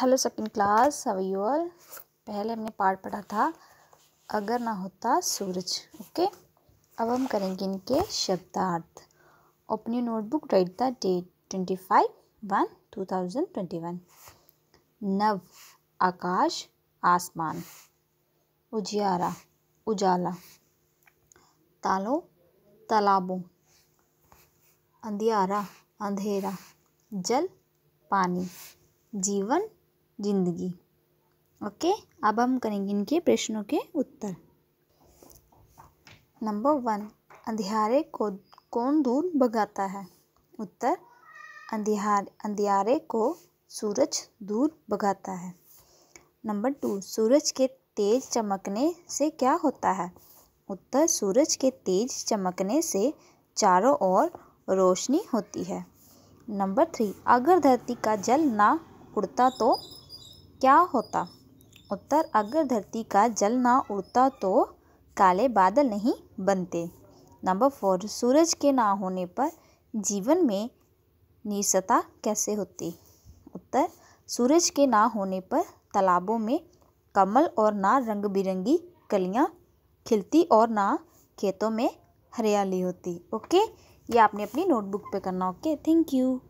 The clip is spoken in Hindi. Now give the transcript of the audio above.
hello second class how you all पहले हमने पार्ट पढ़ा था अगर ना होता सूरज ओके अब हम करेंगे इनके शब्दार्थ open notebook write the date twenty five one two thousand twenty one now आकाश आसमान उजियारा उजाला तालों तालाबों अंधियारा अंधेरा जल पानी जीवन जिंदगी ओके अब हम करेंगे इनके प्रश्नों के उत्तर नंबर वन अंधियारे को कौन दूर भगाता है उत्तर अंधियार अंधियारे को सूरज दूर भगाता है नंबर टू सूरज के तेज चमकने से क्या होता है उत्तर सूरज के तेज चमकने से चारों ओर रोशनी होती है नंबर थ्री अगर धरती का जल ना उड़ता तो क्या होता उत्तर अगर धरती का जल ना उड़ता तो काले बादल नहीं बनते नंबर फोर सूरज के ना होने पर जीवन में निसता कैसे होती उत्तर सूरज के ना होने पर तालाबों में कमल और ना रंग बिरंगी कलियाँ खिलती और ना खेतों में हरियाली होती ओके ये आपने अपनी नोटबुक पे करना ओके थैंक यू